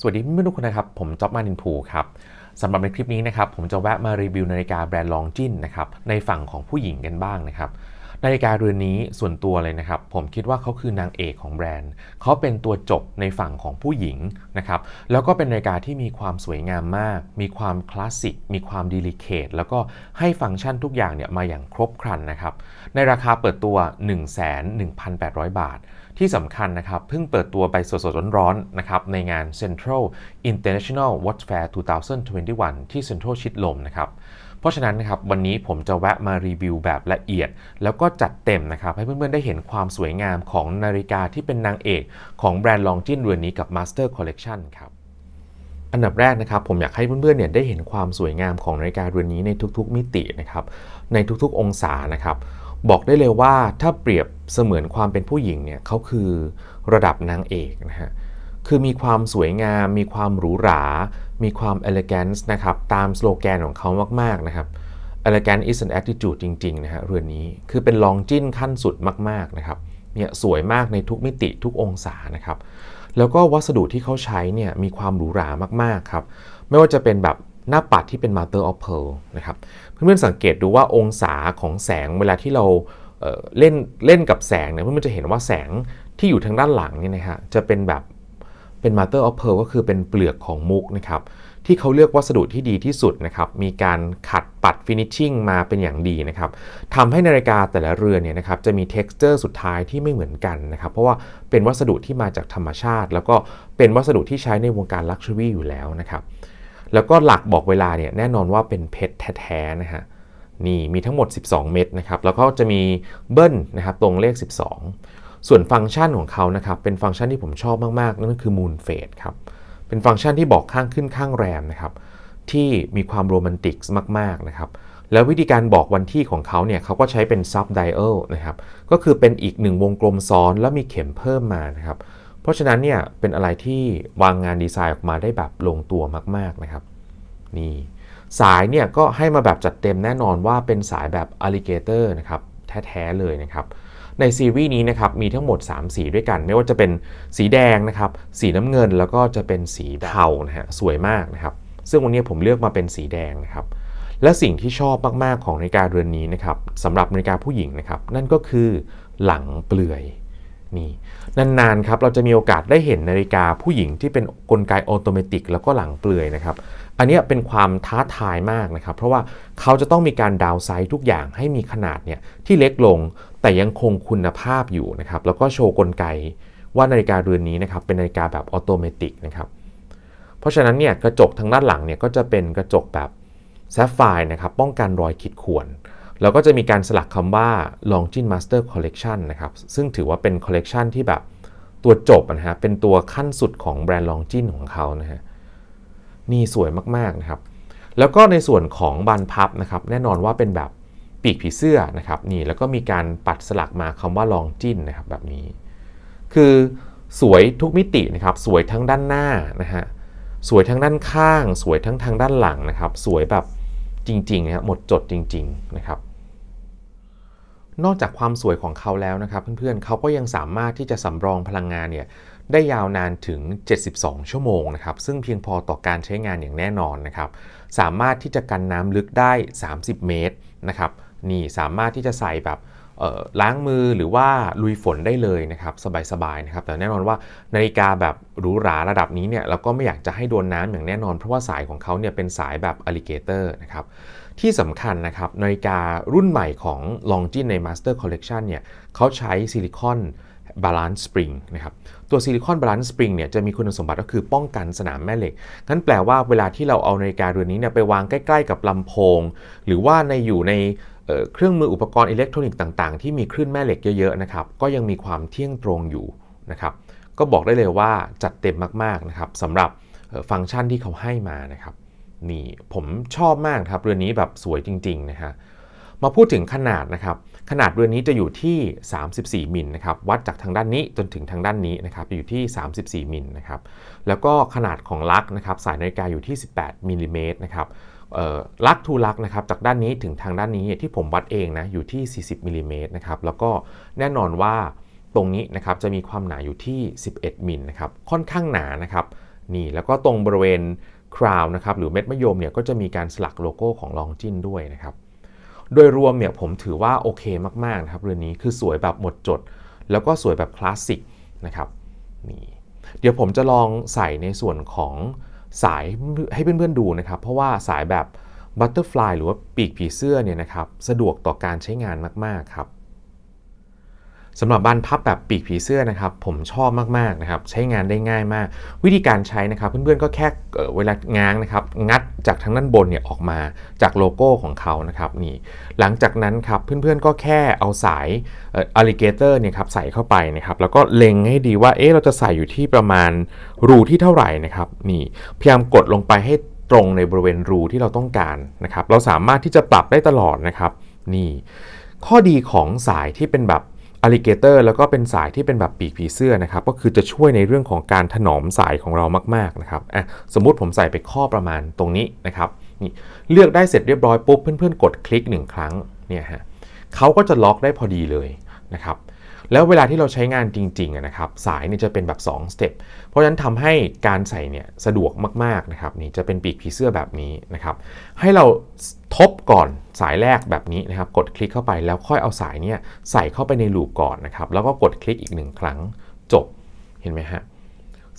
สวัสดีเพื่อนทุกคนนะครับ ผมจ็อบมาดินพูครับ สำหรับในคลิปนี้นะครับ ผมจะแวะมารีวิวนาฬิกาแบรนด์ลองจินนะครับ ในฝั่งของผู้หญิงกันบ้างนะครับนาฬิกาเรือนนี้ส่วนตัวเลยนะครับ ผมคิดว่าเขาคือนางเอกของแบรนด์ เขาเป็นตัวจบในฝั่งของผู้หญิงนะครับ แล้วก็เป็นนาฬิกาที่มีความสวยงามมาก มีความคลาสสิกมีความดีลิเคทแล้วก็ให้ฟังก์ชันทุกอย่างเนี่ยมาอย่างครบครันนะครับ ในราคาเปิดตัว 1 1 8 0 0 บาท ที่สำคัญนะครับเพิ่งเปิดตัวไปสดๆร้อนๆนะครับ ในงาน Central International Watch Fair 2021 ที่ Central ชิดลมนะครับเพราะฉะนั้นนะครับวันนี้ผมจะแวะมารีวิวแบบละเอียด แล้วก็จัดเต็มนะครับ ให้เพื่อนๆได้เห็นความสวยงามของนาฬิกาที่เป็นนางเอก ของแบรนด์ลองจินเรือนนี้กับ Master Collection ครับอันดับแรกนะครับผมอยากให้เพื่อนๆเนี่ยได้เห็นความสวยงามของนาฬิกาเรือนนี้ในทุกๆมิตินะครับ ในทุกๆองศานะครับ บอกได้เลยว่าถ้าเปรียบเสมือนความเป็นผู้หญิงเนี่ยเขาคือระดับนางเอกนะฮะเคือมีความสวยงาม มีความหรูหรา มีความ elegance นะครับ ตามสโลแกนของเขามากๆนะครับ e l e g a n c is an attitude จริงๆนะฮะเรือนนี้ คือเป็นลองจิ้นขั้นสุดมากๆนะครับเนี่ยสวยมากในทุกมิติทุกองศานะครับ แล้วก็วัสดุที่เขาใช้เนี่ย มีความหรูหรามากๆครับ ไม่ว่าจะเป็นแบบหน้าปัดที่เป็น Master of Pearl นะครับ เพื่อนๆสังเกตดูว่าองศาของแสงเวลาที่เราเเล่นเล่นกับแสงเนี่ย เพื่อนๆจะเห็นว่าแสงที่อยู่ทางด้านหลังนี่นะฮะ จะเป็นแบบเป็น m ต t ร e r of pearl ก็คือเป็นเปลือกของมุกนะครับที่เขาเลือกวัสดุที่ดีที่สุดนะครับมีการขัดปัดฟินิชชิ่งมาเป็นอย่างดีนะครับทำให้นาฬิกาแต่ละเรือนเนี่ยนะครับจะมี t e x t อร์สุดท้ายที่ไม่เหมือนกันนะครับเพราะว่าเป็นวัสดุที่มาจากธรรมชาติ แล้วก็เป็นวัสดุที่ใช้ในวงการลักชัวรี่อยู่แล้วนะครับแล้วก็หลักบอกเวลาเนี่ยแน่นอนว่าเป็นเพชรแท้ๆนะฮะนี่มีทั้งหมด 12 เม็ดนะครับแล้วก็จะมีเบิ้ลนะครับตรงเลข 12ส่วนฟังก์ชันของเขานะครับเป็นฟังก์ชันที่ผมชอบมากๆ นั่นก็คือ Moon f a s e ครับเป็นฟังก์ชันที่บอกข้างขึ้นข้างแรมนะครับ ที่มีความโรแมนติกมากๆนะครับ แล้ววิธีการบอกวันที่ของเขาเนี่ยเขาก็ใช้เป็นซับไดเอลนะครับ ก็คือเป็นอีกหนึ่งวงกลมซ้อนแล้วมีเข็มเพิ่มมานะครับ เพราะฉะนั้นเนี่ยเป็นอะไรที่วางงานดีไซน์ออกมาได้แบบลงตัวมากๆนะครับนี่สายเนี่ยก็ให้มาแบบจัดเต็มแน่นอนว่าเป็นสายแบบ alligator นะครับแท้ๆเลยนะครับในซีรีส์นี้นะครับมีทั้งหมด 3 สีด้วยกัน ไม่ว่าจะเป็นสีแดงนะครับสีน้ำเงินแล้วก็จะเป็นสีเทานะฮะสวยมากนะครับซึ่งวันนี้ผมเลือกมาเป็นสีแดงนะครับและสิ่งที่ชอบมากๆของนาฬิกาเรือนนี้นะครับสำหรับนาฬิกาผู้หญิงนะครับนั่นก็คือหลังเปลือยนี่นานๆครับเราจะมีโอกาสได้เห็นนาฬิกาผู้หญิงที่เป็นนกลไกออโตเมติกแล้วก็หลังเปลือยนะครับอันนี้เป็นความท้าทายมากนะครับเพราะว่าเขาจะต้องมีการดาวไซส์ทุกอย่างให้มีขนาดเนี่ยที่เล็กลงแต่ยังคงคุณภาพอยู่นะครับแล้วก็โชว์กลไกว่านาฬิกาเรือนนี้นะครับเป็นนาฬิกาแบบออโตเมติกนะครับเพราะฉะนั้นเนี่ยกระจกทางด้านหลังเนี่ยก็จะเป็นกระจกแบบแซฟไฟร์นะครับป้องกันรอยขีดข่วนเราก็จะมีการสลักคำว่า l o n g i n Master Collection นะครับ ซึ่งถือว่าเป็นคอลเลกชันที่แบบตัวจบนะฮะ เป็นตัวขั้นสุดของแบรนด์ l o n g i n ของเขานะฮะนี่สวยมากๆนะครับ แล้วก็ในส่วนของบันพับนะครับ แน่นอนว่าเป็นแบบปีกผีเสื้อนะครับ นี่แล้วก็มีการปัดสลักมาคำว่า l o n g i n นะครับแบบนี้ คือสวยทุกมิตินะครับ สวยทั้งด้านหน้านะฮะ สวยทั้งด้านข้าง สวยทั้งทางด้านหลังนะครับ สวยแบบจริงๆนะฮะ หมดจดจริง ๆ นะครับนอกจากความสวยของเขาแล้วนะครับ เพื่อนๆ เขาก็ยังสามารถที่จะสำรองพลังงานเนี่ยได้ยาวนานถึง 72 ชั่วโมงนะครับซึ่งเพียงพอต่อการใช้งานอย่างแน่นอนนะครับสามารถที่จะกันน้ำลึกได้ 30 เมตรนะครับนี่สามารถที่จะใส่แบบล้างมือหรือว่าลุยฝนได้เลยนะครับสบายๆนะครับ แต่แน่นอนว่านาฬิกาแบบหรูหราระดับนี้เนี่ยเราก็ไม่อยากจะให้โดนน้ำอย่างแน่นอน เพราะว่าสายของเขาเนี่ยเป็นสายแบบอลิเกเตอร์นะครับที่สำคัญนะครับนาฬิการุ่นใหม่ของ l o n g i n ใน Master Collection เนี่ยเขาใช้ซิลิคอนบาลานซ์สปริงนะครับตัวซิลิคอนบาลานซ์สปริงเนี่ยจะมีคุณสมบัติก็คือป้องกันสนามแม่เหล็กนั้นแปลว่าเวลาที่เราเอานาฬิกาเรือนนี้เนี่ยไปวางใกล้ ๆ กับลำโพง หรือว่าในอยู่ในเครื่องมืออุปกรณ์อิเล็กทรอนิกส์ต่าง ๆ ที่มีคลื่นแม่เหล็กเยอะๆนะครับ ก็ยังมีความเที่ยงตรงอยู่นะครับ ก็บอกได้เลยว่าจัดเต็มมากๆนะครับสำหรับฟังก์ชันที่เขาให้มานะครับนี่ผมชอบมากครับเรือนนี้แบบสวยจริงๆนะฮะมาพูดถึงขนาดนะครับ ขนาดเรือนนี้จะอยู่ที่ 34มิลนะครับวัดจากทางด้านนี้จนถึงทางด้านนี้นะครับอยู่ที่ 34มิลนะครับแล้วก็ขนาดของลักนะครับสายนาฬิกาอยู่ที่18มิลลิเมตรนะครับลักทูลักนะครับจากด้านนี้ถึงทางด้านนี้ที่ผมวัดเองนะอยู่ที่40มิลลิเมตรนะครับแล้วก็แน่นอนว่าตรงนี้นะครับจะมีความหนาอยู่ที่ 11มิลนะครับค่อนข้างหนานะครับนี่แล้วก็ตรงบริเวณคราวนะครับหรือเม็ดมะยมเนี่ยก็จะมีการสลักโลโก้ของลองจินด้วยนะครับ โดยรวมเนี่ยผมถือว่าโอเคมากๆนะครับเรือนนี้คือสวยแบบหมดจดแล้วก็สวยแบบคลาสสิกนะครับนี่เดี๋ยวผมจะลองใส่ในส่วนของสายให้เพื่อนๆดูนะครับ เพราะว่าสายแบบบัตเตอร์ฟลายหรือว่าปีกผีเสื้อเนี่ยนะครับสะดวกต่อการใช้งานมาก ๆครับสำหรับบานพับแบบปีกผีเสื้อนะครับผมชอบมากๆนะครับใช้งานได้ง่ายมาก วิธีการใช้นะครับ เพื่อนๆก็แค่เวลาง้างนะครับงัดจากทางด้านบนเนี่ยออกมาจากโลโก้ของเขานะครับนี่หลังจากนั้นครับเพื่อนๆ ก็แค่เอาสายอลิเกเตอร์เนี่ยครับใส่เข้าไปนะครับแล้วก็เล็งให้ดีว่าเอ๊ะเราจะใส่อยู่ที่ประมาณรูที่เท่าไหร่นะครับนี่พยายามกดลงไปให้ตรงในบริเวณรูที่เราต้องการนะครับเราสามารถที่จะปรับได้ตลอดนะครับนี่ ข้อดีของสายที่เป็นแบบอลิเกเตอร์แล้วก็เป็นสายที่เป็นแบบปีกผีเสื้อนะครับก็คือจะช่วยในเรื่องของการถนอมสายของเรามาก ๆนะครับอ่ะสมมุติผมใส่ไปข้อประมาณตรงนี้นะครับนี่เลือกได้เสร็จเรียบร้อยปุ๊บเพื่อนๆกดคลิก 1 ครั้งเนี่ยฮะเขาก็จะล็อกได้พอดีเลยนะครับแล้วเวลาที่เราใช้งานจริงๆนะครับ สายเนี่ยจะเป็นแบบ 2 สเต็ป เพราะฉะนั้นทำให้การใส่เนี่ยสะดวกมากๆนะครับนี่จะเป็นปีกผีเสื้อแบบนี้นะครับ ให้เราทบก่อนสายแรกแบบนี้นะครับ กดคลิกเข้าไปแล้วค่อยเอาสายเนี่ยใส่เข้าไปในลูปก่อนนะครับ แล้วก็กดคลิกอีกหนึ่งครั้งจบเห็นไหมฮะ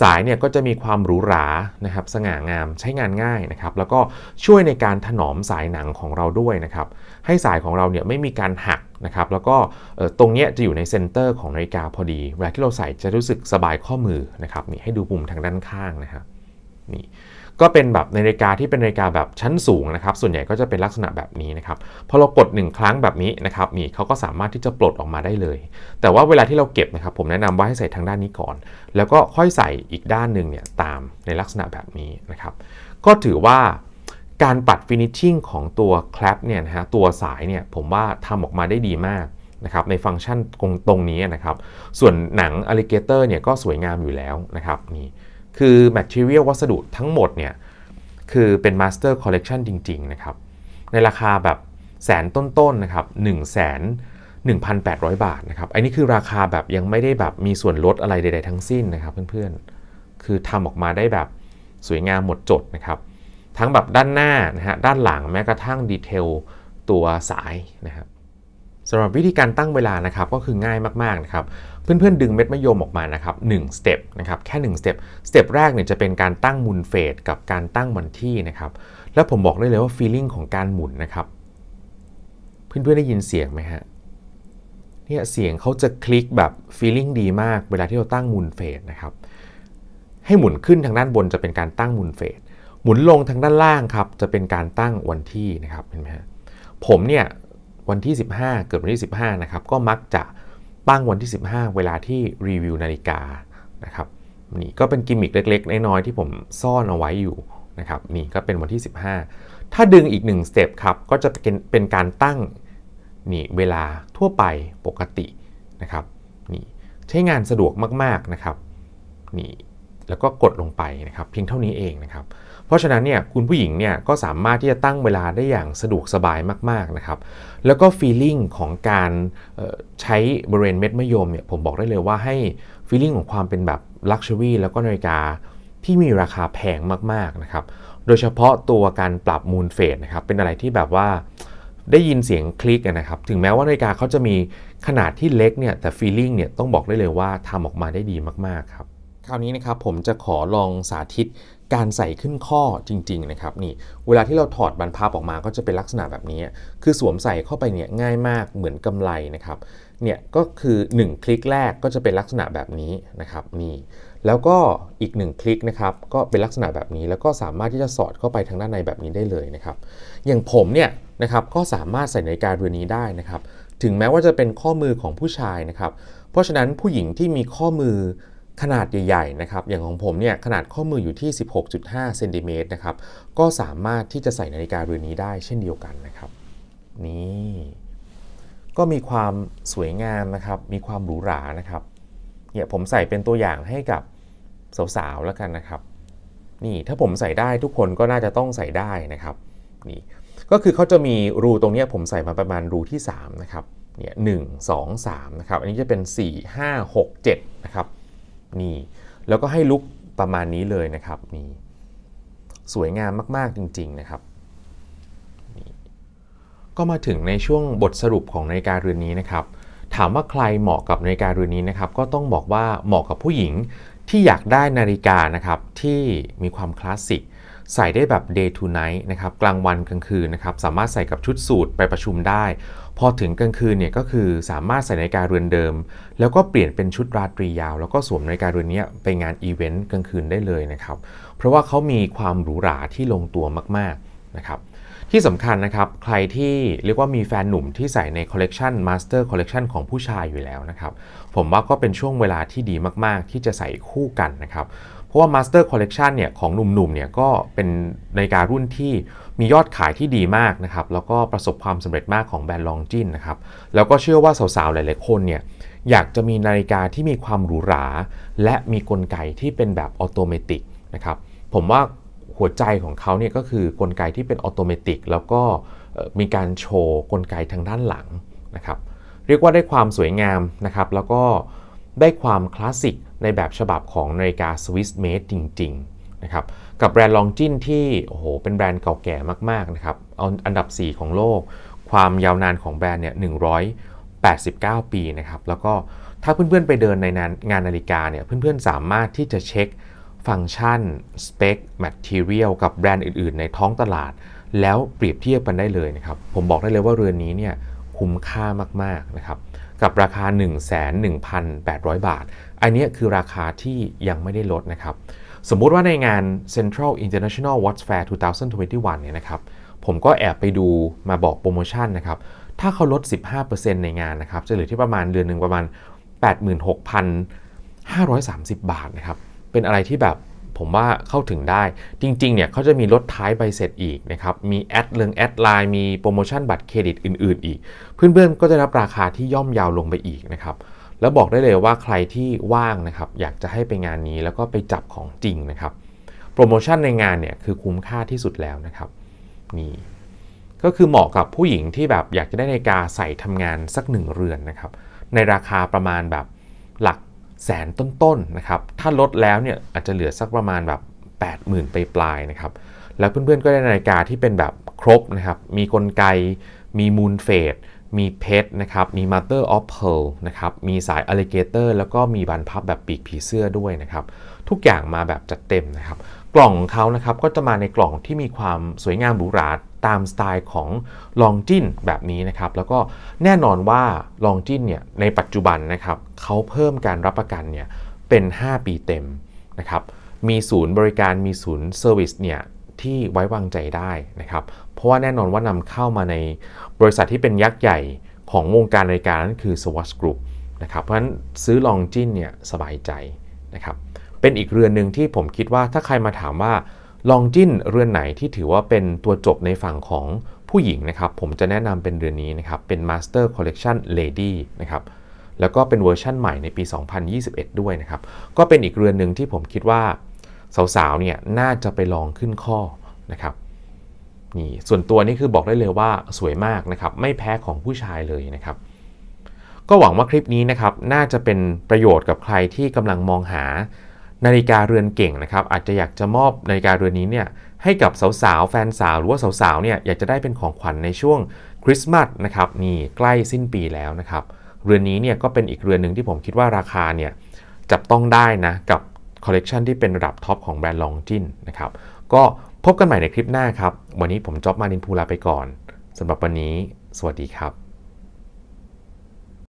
สายเนี่ยก็จะมีความหรูหรานะครับสง่างามใช้งานง่ายนะครับแล้วก็ช่วยในการถนอมสายหนังของเราด้วยนะครับให้สายของเราเนี่ยไม่มีการหักนะครับแล้วก็ตรงนี้จะอยู่ในเซนเตอร์ของนาฬิกาพอดีเวลาที่เราใส่จะรู้สึกสบายข้อมือนะครับนี่ให้ดูปุ่มทางด้านข้างนะครับนี่ก็เป็นแบบนาฬิกาที่เป็นนาฬิกาแบบชั้นสูงนะครับ ส่วนใหญ่ก็จะเป็นลักษณะแบบนี้นะครับ พอเรากด1ครั้งแบบนี้นะครับนี่เขาก็สามารถที่จะปลดออกมาได้เลย แต่ว่าเวลาที่เราเก็บนะครับ ผมแนะนำว่าให้ใส่ทางด้านนี้ก่อน แล้วก็ค่อยใส่อีกด้านหนึ่งเนี่ยตามในลักษณะแบบนี้นะครับ ก็ถือว่าการปัดฟินิชชิ่งของตัวแคลปเนี่ยนะฮะตัวสายเนี่ยผมว่าทำออกมาได้ดีมากนะครับในฟังก์ชันตรงตรงนี้นะครับ ส่วนหนังอลิเกเตอร์เนี่ยก็สวยงามอยู่แล้วนะครับนี่คือ material วัสดุทั้งหมดเนี่ยคือเป็น master collection จริง ๆนะครับ ในราคาแบบแสนต้น ๆนนะครับ1แสนึ0 0 บาท นะครับ อันนี้คือราคาแบบยังไม่ได้แบบมีส่วนลดอะไรใดๆทั้งสิ้นนะครับเพื่อนๆคือทำออกมาได้แบบสวยงามหมดจดนะครับ ทั้งแบบด้านหน้านะฮะด้านหลังแม้กระทั่งดีเทลตัวสายนะครับสำหรับวิธีการตั้งเวลานะครับก็คือง่ายมากๆนะครับ เพื่อนๆดึงเม็ดมะยมออกมานะครับ1สเต็ปนะครับแค่1สเต็ปสเต็ปแรกเนี่ยจะเป็นการตั้งมุนเฟดกับการตั้งวันที่นะครับแล้วผมบอกได้เลยว่าฟีลลิ่งของการหมุนนะครับเพื่อนๆได้ยินเสียงไหมฮะเนี่ยเสียงเขาจะคลิกแบบฟีลลิ่งดีมากเวลาที่เราตั้งมุนเฟดนะครับให้หมุนขึ้นทางด้านบนจะเป็นการตั้งมุนเฟดหมุนลงทางด้านล่างครับจะเป็นการตั้งวันที่นะครับเห็นไหมฮะผมเนี่ยวันที่ 15 เกิดวันที่ 15นะครับก็มักจะตั้งวันที่ 15 เวลาที่รีวิวนาฬิกานะครับนี่ก็เป็นกิมมิคเล็กๆน้อยๆที่ผมซ่อนเอาไว้อยู่นะครับนี่ก็เป็นวันที่ 15 ถ้าดึงอีก 1 สเต็ปครับก็จะเป็นเป็นการตั้งนี่เวลาทั่วไปปกตินะครับนี่ใช้งานสะดวกมากๆนะครับ นี่แล้วก็กดลงไปนะครับเพียงเท่านี้เองนะครับเพราะฉะนั้นเนี่ยคุณผู้หญิงเนี่ยก็สามารถที่จะตั้งเวลาได้อย่างสะดวกสบายมากๆนะครับแล้วก็ฟีลลิ่งของการใช้บริเวณเม็ดมะยมเนี่ยผมบอกได้เลยว่าให้ฟีลลิ่งของความเป็นแบบลักชัวรี่แล้วก็นาฬิกาที่มีราคาแพงมากๆนะครับโดยเฉพาะตัวการปรับมูลเฟสนะครับเป็นอะไรที่แบบว่าได้ยินเสียงคลิกนะครับถึงแม้ว่านาฬิกาเขาจะมีขนาดที่เล็กเนี่ยแต่ฟีลลิ่งเนี่ยต้องบอกได้เลยว่าทำออกมาได้ดีมากๆครับคราวนี้นะครับผมจะขอลองสาธิตการใส่ขึ้นข้อจริงๆนะครับนี่เวลาที่เราถอดบรรพับออกมาก็จะเป็นลักษณะแบบนี้ คือสวมใส่เข้าไปเนี่ยง่ายมาก เหมือนกำไลนะครับเนี่ยก็คือ 1 คลิกแรกก็จะเป็นลักษณะแบบนี้นะครับนี่แล้วก็อีก 1 คลิกนะครับก็เป็นลักษณะแบบนี้ แล้วก็สามารถที่จะสอดเข้าไปทางด้านในแบบนี้ได้เลยนะครับอย่างผมเนี่ยนะครับก็สามารถใส่ในกาเรือนนี้ได้นะครับถึงแม้ว่าจะเป็นข้อมือของผู้ชายนะครับเพราะฉะนั้นผู้หญิงที่มีข้อมือขนาดใหญ่ๆนะครับ อย่างของผมเนี่ย ขนาดข้อมืออยู่ที่ 16.5เซนติเมตรนะครับ ก็สามารถที่จะใส่นาฬิกาเรือนนี้ได้เช่นเดียวกันนะครับ นี่ ก็มีความสวยงามนะครับ มีความหรูหรานะครับ เนี่ยผมใส่เป็นตัวอย่างให้กับสาวๆแล้วกันนะครับ นี่ถ้าผมใส่ได้ทุกคนก็น่าจะต้องใส่ได้นะครับ นี่ ก็คือเขาจะมีรูตรงนี้ผมใส่มาประมาณรูที่ 3 นะครับ เนี่ยหนึ่งสองสามนะครับ อันนี้จะเป็น 4 5 6 7นะครับนี่แล้วก็ให้ลุกประมาณนี้เลยนะครับนี่สวยงามมาก ๆ จริง ๆ นะครับก็มาถึงในช่วงบทสรุปของนาฬิกาเรือนนี้นะครับ ถามว่าใครเหมาะกับนาฬิกาเรือนนี้นะครับก็ต้องบอกว่าเหมาะกับผู้หญิงที่อยากได้นาฬิกานะครับที่มีความคลาสสิกใส่ได้แบบ day to night นะครับ กลางวันกลางคืนนะครับสามารถใส่กับชุดสูทไปประชุมได้พอถึงกลางคืนเนี่ยก็คือสามารถใส่นาฬิกาเรือนเดิม แล้วก็เปลี่ยนเป็นชุดราตรียาว แล้วก็สวมนาฬิกาเรือนนี้ไปงานอีเวนต์กลางคืนได้เลยนะครับเพราะว่าเขามีความหรูหราที่ลงตัวมากๆนะครับที่สำคัญนะครับใครที่เรียกว่ามีแฟนหนุ่มที่ใส่ในคอลเลกชันมาสเตอร์คอลเลกชันของผู้ชายอยู่แล้วนะครับผมว่าก็เป็นช่วงเวลาที่ดีมาก ๆ ที่จะใส่คู่กันนะครับราะว่า Master Collection เนี่ยของหนุ่มๆเนี่ยก็เป็นนาฬิการุ่นที่มียอดขายที่ดีมากนะครับแล้วก็ประสบความสำเร็จมากของแบรนด์ลองจินนะครับแล้วก็เชื่อว่าสาวๆหลายๆคนเนี่ยอยากจะมีนาฬิกาที่มีความหรูหราและมีกลไกที่เป็นแบบอัตโนมัตินะครับผมว่าหัวใจของเขาเนี่ยก็คือกลไกที่เป็นอัตโนมัติแล้วก็มีการโชว์กลไกทางด้านหลังนะครับเรียกว่าได้ความสวยงามนะครับแล้วก็ได้ความคลาสสิกในแบบฉบับของนาฬิกาสวิสเมดจริงๆนะครับ กับแบรนด์ลองจินที่โอ้โหเป็นแบรนด์เก่าแก่มากๆนะครับเอาอันดับ 4 ของโลก ความยาวนานของแบรนด์เนี่ย189 ปีนะครับแล้วก็ถ้าเพื่อนๆไปเดินในงานนาฬิกาเนี่ยเพื่อนๆสามารถที่จะเช็คฟังก์ชันสเปคแมทเทียลกับแบรนด์อื่นๆ ในท้องตลาดแล้วเปรียบเทียบกันได้เลยนะครับผมบอกได้เลยว่าเรือนนี้เนี่ยคุ้มค่ามากๆนะครับกับราคา1 1,800 บาทอันนี้คือราคาที่ยังไม่ได้ลดนะครับ สมมุติว่าในงาน Central International Watch Fair 2021 เนี่ยนะครับ ผมก็แอบไปดูมาบอกโปรโมชั่นนะครับ ถ้าเขาลด 15%ในงานนะครับ จะเหลือที่ประมาณเดือนหนึ่งประมาณ 86,530 บาทนะครับ เป็นอะไรที่แบบผมว่าเข้าถึงได้ จริงๆ เนี่ยเขาจะมีลดท้ายใบเสร็จอีกนะครับ มีแอดเลิงแอดไลน์มีโปรโมชั่นบัตรเครดิตอื่นๆอีก เพื่อนๆ ก็จะรับราคาที่ย่อมยาวลงไปอีกนะครับแล้วบอกได้เลยว่าใครที่ว่างนะครับอยากจะให้ไปงานนี้แล้วก็ไปจับของจริงนะครับโปรโมชั่นในงานเนี่ยคือคุ้มค่าที่สุดแล้วนะครับนี่ก็คือเหมาะกับผู้หญิงที่แบบอยากจะได้นากาใส่ทำงานสักหนึ่งเรือนนะครับในราคาประมาณแบบหลักแสนต้นๆนนะครับถ้าลดแล้วเนี่ยอาจจะเหลือสักประมาณแบบ80,000ไปปลายนะครับแล้วเพื่อนๆก็ได้นาฬิกาที่เป็นแบบครบนะครับมีกลไก มีมูลเฟดมีเพชรนะครับ มี Mother of Pearl นะครับ มีสาย Alligator แล้วก็มีบันพับแบบปีกผีเสื้อด้วยนะครับ ทุกอย่างมาแบบจัดเต็มนะครับ กล่องของเขานะครับก็จะมาในกล่องที่มีความสวยงามหรูหราตามสไตล์ของลองจินแบบนี้นะครับ แล้วก็แน่นอนว่าลองจินเนี่ยในปัจจุบันนะครับเขาเพิ่มการรับประกันเนี่ยเป็น 5 ปีเต็มนะครับ มีศูนย์บริการมีศูนย์เซอร์วิสเนี่ยที่ไว้วางใจได้นะครับ เพราะว่าแน่นอนว่านำเข้ามาในบริษัทที่เป็นยักษ์ใหญ่ของวงการนาฬิกานั้นคือ Swatch Group นะครับ เพราะฉะนั้นซื้อลองจินเนี่ยสบายใจนะครับ เป็นอีกเรือนหนึ่งที่ผมคิดว่าถ้าใครมาถามว่าลองจินเรือนไหนที่ถือว่าเป็นตัวจบในฝั่งของผู้หญิงนะครับ ผมจะแนะนำเป็นเรือนนี้นะครับ เป็น Master Collection Lady นะครับ แล้วก็เป็นเวอร์ชั่นใหม่ในปี 2021 ด้วยนะครับ ก็เป็นอีกเรือนหนึ่งที่ผมคิดว่า สาวๆ เนี่ยน่าจะไปลองขึ้นข้อนะครับนี่ส่วนตัวนี่คือบอกได้เลยว่าสวยมากนะครับ ไม่แพ้ของผู้ชายเลยนะครับ ก็หวังว่าคลิปนี้นะครับน่าจะเป็นประโยชน์กับใครที่กำลังมองหานาฬิกาเรือนเก่งนะครับ อาจจะอยากจะมอบนาฬิกาเรือนนี้เนี่ยให้กับสาวๆแฟนสาวหรือว่าสาวๆเนี่ยอยากจะได้เป็นของขวัญในช่วงคริสต์มาสนะครับนี่ใกล้สิ้นปีแล้วนะครับเรือนนี้เนี่ยก็เป็นอีกเรือนหนึ่งที่ผมคิดว่าราคาเนี่ยจับต้องได้นะกับคอลเลกชันที่เป็นระดับท็อปของแบรนด์ลองจินนะครับก็พบกันใหม่ในคลิปหน้าครับ วันนี้ผมจอบมานินพูลาไปก่อน สำหรับวันนี้สวัสดีครับ